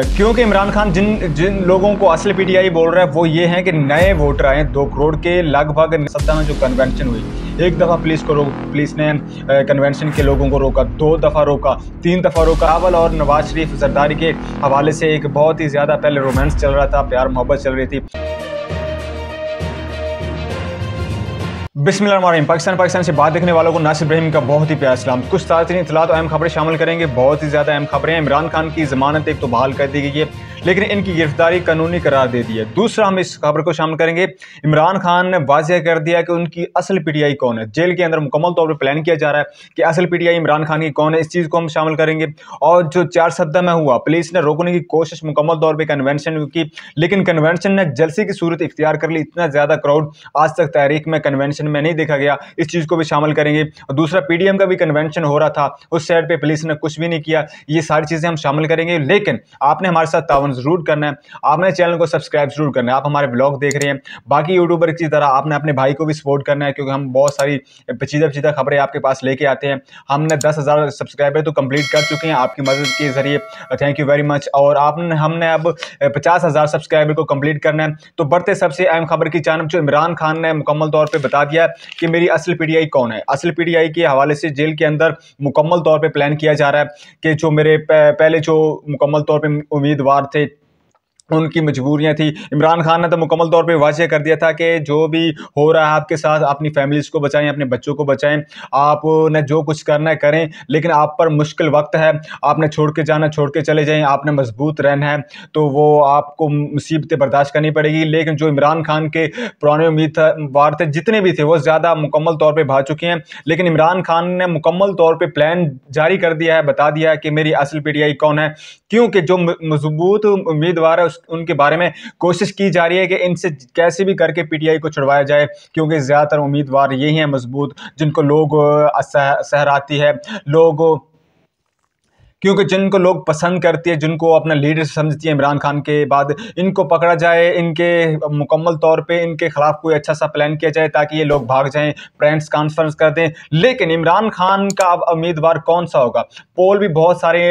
क्योंकि इमरान खान जिन जिन लोगों को असल पीटीआई बोल रहा है वो ये हैं कि नए वोटर आए दो करोड़ के लगभग सत्ता में जो कन्वेंशन हुई एक दफ़ा पुलिस को रोक पुलिस ने कन्वेंशन के लोगों को रोका दो दफ़ा रोका तीन दफ़ा रोका अवल और नवाज शरीफ जरदारी के हवाले से एक बहुत ही ज़्यादा पहले रोमांस चल रहा था प्यार मोहब्बत चल रही थी बिस्मिल्लाम पाकिस्तान पाकिस्तान से बात देखने वालों को नासिर इब्राहिम का बहुत ही प्यार सलाम कुछ इतला तो अहम खबरें शामिल करेंगे बहुत ही ज़्यादा अहम खबरें इमरान खान की जमानत एक तो बहाल कर दी गई है लेकिन इनकी गिरफ्तारी कानूनी करार दे दी है दूसरा हम इस खबर को शामिल करेंगे इमरान खान ने वाजिया कर दिया कि उनकी असल पीटीआई कौन है जेल के अंदर मुकम्मल तौर पर प्लान किया जा रहा है कि असल पीटीआई इमरान खान की कौन है इस चीज़ को हम शामिल करेंगे और जो चार सदा में हुआ पुलिस ने रोकने की कोशिश मुकम्मल तौर पर कन्वेंशन की लेकिन कन्वेंशन ने जलसे की सूरत इख्तियार कर ली इतना ज़्यादा क्राउड आज तक तारीख में कन्वेंशन में नहीं देखा गया इस चीज़ को भी शामिल करेंगे और दूसरा एम का भी कन्वेंशन हो रहा था उस साइड पर पुलिस ने कुछ भी नहीं किया ये सारी चीज़ें हम शामिल करेंगे लेकिन आपने हमारे साथ तावन जरूर करना है आपने चैनल को सब्सक्राइब जरूर करना है आप हमारे ब्लॉग देख रहे हैं बाकी यूट्यूबर की तरह आपने अपने भाई को भी सपोर्ट करना है क्योंकि हम बहुत सारी पचीदा पचीदा खबरें आपके पास लेके आते हैं हमने दस हज़ार सब्सक्राइबर तो कंप्लीट कर चुके हैं आपकी मदद के ज़रिए थैंक यू वेरी मच और आपने हमने अब पचास हज़ार सब्सक्राइबर को कंप्लीट करना है तो बढ़ते सबसे अहम खबर की जानब जो इमरान खान ने मुकम्मल तौर पर बता दिया कि मेरी असल पी कौन है असल पी के हवाले से जेल के अंदर मुकम्मल तौर पर प्लान किया जा रहा है कि जो मेरे पहले जो मुकम्मल तौर पर उम्मीदवार थे उनकी मजबूरियाँ थी इमरान खान ने तो मुकम्मल तौर पे वाजह कर दिया था कि जो भी हो रहा है आपके साथ अपनी फैमिलीज़ को बचाएं अपने बच्चों को बचाएं आप ने जो कुछ करना है करें लेकिन आप पर मुश्किल वक्त है आपने छोड़ के जाना छोड़ के चले जाएं आपने मजबूत रहना है तो वो आपको मुसीबतें बर्दाश्त करनी पड़ेगी लेकिन जो इमरान खान के पुराने उम्मीदवार थे जितने भी थे वो ज़्यादा मुकम्मल तौर पर भाग चुके हैं लेकिन इमरान खान ने मुकम्मल तौर पर प्लान जारी कर दिया है बता दिया है कि मेरी असल पी कौन है क्योंकि जो मजबूत उम्मीदवार है उनके बारे में कोशिश की जा रही है कि इनसे कैसे भी करके पीटीआई को छुड़वाया जाए क्योंकि ज़्यादातर उम्मीदवार यही हैं मजबूत जिनको लोग सहराती है लोग क्योंकि जिनको लोग पसंद करते हैं जिनको अपना लीडर समझती है इमरान खान के बाद इनको पकड़ा जाए इनके मुकम्मल तौर पे इनके ख़िलाफ़ कोई अच्छा सा प्लान किया जाए ताकि ये लोग भाग जाएं फ्रेंड्स कॉन्फ्रेंस कर दें लेकिन इमरान खान का अब उम्मीदवार कौन सा होगा पोल भी बहुत सारे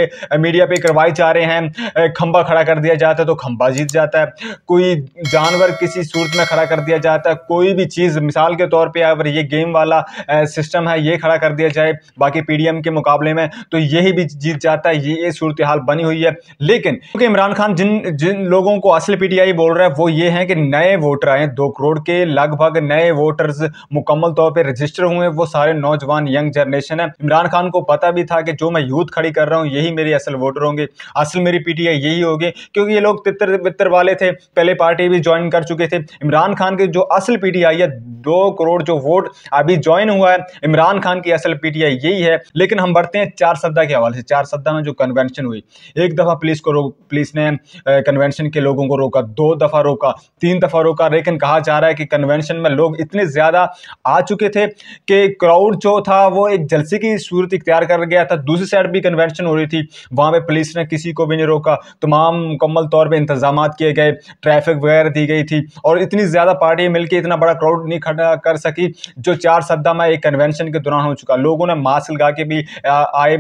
मीडिया पे करवाए जा रहे हैं खंबा खड़ा कर दिया जाता है तो खंबा जीत जाता है कोई जानवर किसी सूरत में खड़ा कर दिया जाता है कोई भी चीज़ मिसाल के तौर पर अगर ये गेम वाला सिस्टम है ये खड़ा कर दिया जाए बाकी पी के मुकाबले में तो यही भी जीत जाता जाता है ये ये सूरत हाल बनी हुई है लेकिन क्योंकि इमरान खान जिन जिन लोगों को असल पीटीआई बोल रहा है वो ये हैं कि नए वोटर आए दो करोड़ के लगभग नए वोटर्स मुकम्मल तौर पर रजिस्टर हुए वो सारे नौजवान यंग जनरेशन है इमरान खान को पता भी था कि जो मैं यूथ खड़ी कर रहा हूँ यही मेरे असल वोटर होंगे असल मेरी पीटीआई यही होगी क्योंकि ये लोग तितर बितर वाले थे पहले पार्टी भी ज्वाइन कर चुके थे इमरान खान के जो असल पीटीआई है दो करोड़ जो वोट अभी ज्वाइन हुआ है इमरान खान की असल पीटीआई यही है लेकिन हम बढ़ते हैं चार सद्दा के हवाले से चार सप्ताह 2017 में जो कन्वेंशन हुई एक दफ़ा पुलिस को रोक पुलिस ने कन्वेंशन के लोगों को रोका दो दफ़ा रोका तीन दफ़ा रोका लेकिन कहा जा रहा है कि कन्वेंशन में लोग इतने ज़्यादा आ चुके थे कि क्राउड जो था वो एक जलसे की सूरत इख्तियार कर गया था दूसरी साइड भी कन्वेंशन हो रही थी वहाँ पर पुलिस ने किसी को भी नहीं रोका तमाम मुकम्मल तौर पर इंतजाम किए गए ट्रैफिक वगैरह दी गई थी और इतनी ज़्यादा पार्टी मिलकर इतना बड़ा क्राउड नहीं खड़ा कर सकी जो चार सद्दा में एक कन्वेंशन के दौरान हो चुका लोगों ने मास्क लगा के भी आए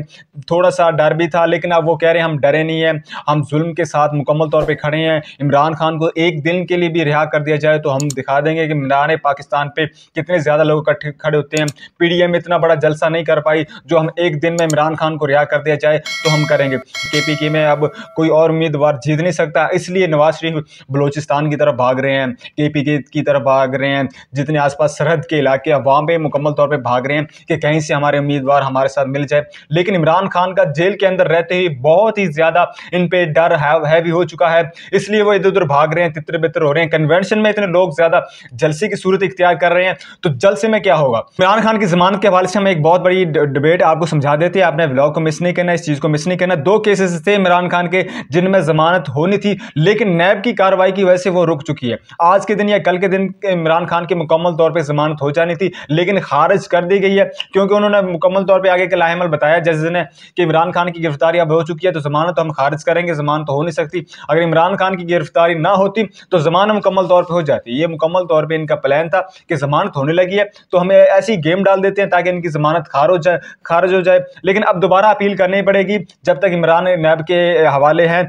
थोड़ा सा डर डर भी था लेकिन अब वो कह रहे हैं हम डरे नहीं हैं हम जुल्म के साथ मुकम्मल तौर पर खड़े हैं इमरान खान को एक दिन के लिए भी रिहा कर दिया जाए तो हम दिखा देंगे कि इमरान पाकिस्तान पर कितने ज़्यादा लोग इकट्ठे खड़े होते हैं पी इतना बड़ा जलसा नहीं कर पाई जो हम एक दिन में इमरान खान को रिहा कर दिया जाए तो हम करेंगे के में अब कोई और उम्मीदवार जीत नहीं सकता इसलिए नवाज शरीफ बलोचिस्तान की तरफ भाग रहे हैं के की तरफ भाग रहे हैं जितने आसपास सरहद के इलाके हैं वहाँ पर मुकम्मल तौर पर भाग रहे हैं कि कहीं से हमारे उम्मीदवार हमारे साथ मिल जाए लेकिन इमरान खान का जेल के अंदर रहते ही बहुत ही ज़्यादा इन पे डर हैवी हो चुका है इसलिए वो इधर उधर भाग रहे हैं तितर बितर हो रहे हैं कन्वेंशन में इतने लोग ज़्यादा जलसे की सूरत इख्तियार कर रहे हैं तो जलसे में क्या होगा इमरान खान की जमानत के हवाले से हम एक बहुत बड़ी डिबेट आपको समझा देते हैं आपने ब्लॉग को मिस नहीं करना इस चीज़ को मिस नहीं करना दो केसेस थे इमरान खान के जिनमें जमानत होनी थी लेकिन नैब की कार्रवाई की वजह से वो रुक चुकी है आज के दिन या कल के दिन इमरान खान की मुकम्मल तौर पर जमानत हो जानी थी लेकिन खारिज कर दी गई है क्योंकि उन्होंने मुकम्मल तौर पर आगे के लाहेमल बताया जज ने कि इमरान खान की गिरफ्तारी अब हो चुकी है तो जमानत तो हम खारिज करेंगे जमानत तो हो नहीं सकती अगर इमरान खान की गिरफ्तारी ना होती तो जमानत मुकम्मल तौर पर हो जाती ये मुकम्मल तौर पर इनका प्लान था कि जमानत होने लगी है तो हमें ऐसी गेम डाल देते हैं ताकि इनकी जमानत खार हो जाए खारिज हो जाए लेकिन अब दोबारा अपील करनी पड़ेगी जब तक इमरान नैब के हवाले हैं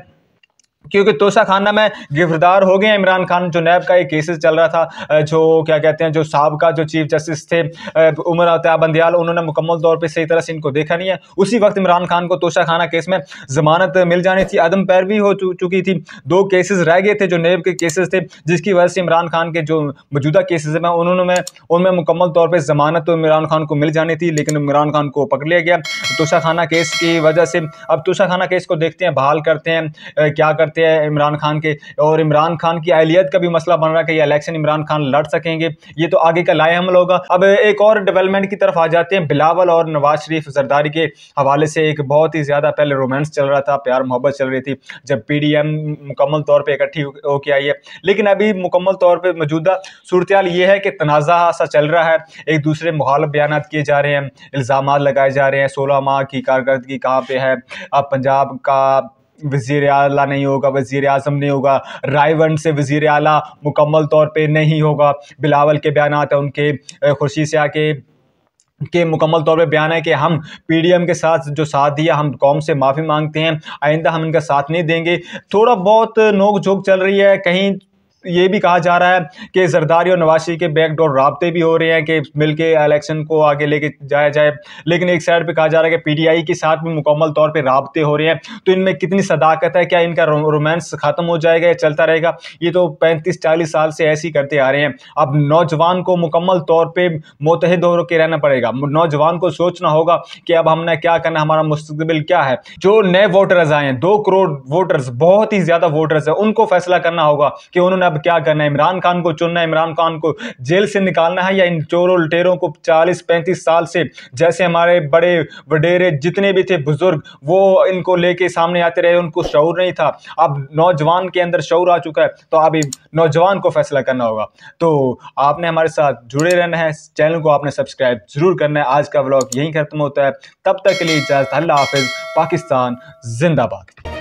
क्योंकि तोशा खाना में गिरफ्तार हो गए इमरान खान जो नैब का एक केसेस चल रहा था जो क्या कहते हैं जो साहब का जो चीफ जस्टिस थे उमर अताब बंदियाल उन्होंने मुकम्मल तौर पर सही तरह से इनको देखा नहीं है उसी वक्त इमरान खान को तोशा खाना केस में ज़मानत मिल जानी थी अदम पैरवी हो चु चुकी थी दो केसेज रह गए थे जो नैब के केसेज थे जिसकी वजह से इमरान खान के जो मौजूदा केसेज हैं उन्होंने उनमें मुकम्मल तौर पर ज़मानत इमरान खान को मिल जानी थी लेकिन इमरान खान को पकड़ लिया गया तोशा खाना केस की वजह से अब तोशा खाना केस को देखते हैं बहाल करते हैं क्या करते सकते हैं इमरान खान के और इमरान खान की अहलियत का भी मसला बन रहा है कि इलेक्शन इमरान खान लड़ सकेंगे ये तो आगे का लाया हमल होगा अब एक और डेवलपमेंट की तरफ आ जाते हैं बिलावल और नवाज शरीफ जरदारी के हवाले से एक बहुत ही ज़्यादा पहले रोमांस चल रहा था प्यार मोहब्बत चल रही थी जब पी डी एम मुकम्मल तौर पर इकट्ठी होके आई है लेकिन अभी मुकम्मल तौर पर मौजूदा सूरत ये है कि तनाज़ा सा चल रहा है एक दूसरे मुखालफ बयान किए जा रहे हैं इल्ज़ाम लगाए जा रहे हैं सोलह माह की कारकर्दगी कहाँ पर है अब पंजाब का वजीर अला नहीं होगा वजीर अजम नहीं होगा रायवंड से वज़ी अला मुकम्मल तौर पर नहीं होगा बिलावल के बयान हैं उनके खुर्शी से के के मुकम्मल तौर पर बयान है कि हम पीडीएम के साथ जो साथ दिया हम कौम से माफ़ी मांगते हैं आइंदा हम इनका साथ नहीं देंगे थोड़ा बहुत नोक झोंक चल रही है कहीं ये भी कहा जा रहा है कि जरदारी और नवाशी के बैकडोर रबते भी हो रहे हैं कि मिल के इलेक्शन को आगे लेके जाया जाए लेकिन एक साइड पर कहा जा रहा है कि आई के साथ भी मुकम्मल तौर पर रबते हो रहे हैं तो इनमें कितनी सदाकत है क्या इनका रोमांस ख़त्म हो जाएगा या चलता रहेगा ये तो पैंतीस चालीस साल से ऐसे ही करते आ रहे हैं अब नौजवान को मुकम्मल तौर पर मुतहद होकर रहना पड़ेगा नौजवान को सोचना होगा कि अब हमने क्या करना हमारा मुस्तबिल क्या है जो नए वोटर्स आए हैं दो करोड़ वोटर्स बहुत ही ज़्यादा वोटर्स हैं उनको फैसला करना होगा कि उन्होंने अब क्या करना है इमरान खान को चुनना है इमरान खान को जेल से निकालना है या इन चोरों लुटेरों को चालीस पैंतीस साल से जैसे हमारे बड़े वडेरे जितने भी थे बुजुर्ग वो इनको लेके सामने आते रहे उनको शौर नहीं था अब नौजवान के अंदर शौर आ चुका है तो अब नौजवान को फैसला करना होगा तो आपने हमारे साथ जुड़े रहना है चैनल को आपने सब्सक्राइब जरूर करना है आज का ब्लॉग यहीं खत्म होता है तब तक के लिए इजाज़त अल्लाह हाफिज़ पाकिस्तान जिंदाबाद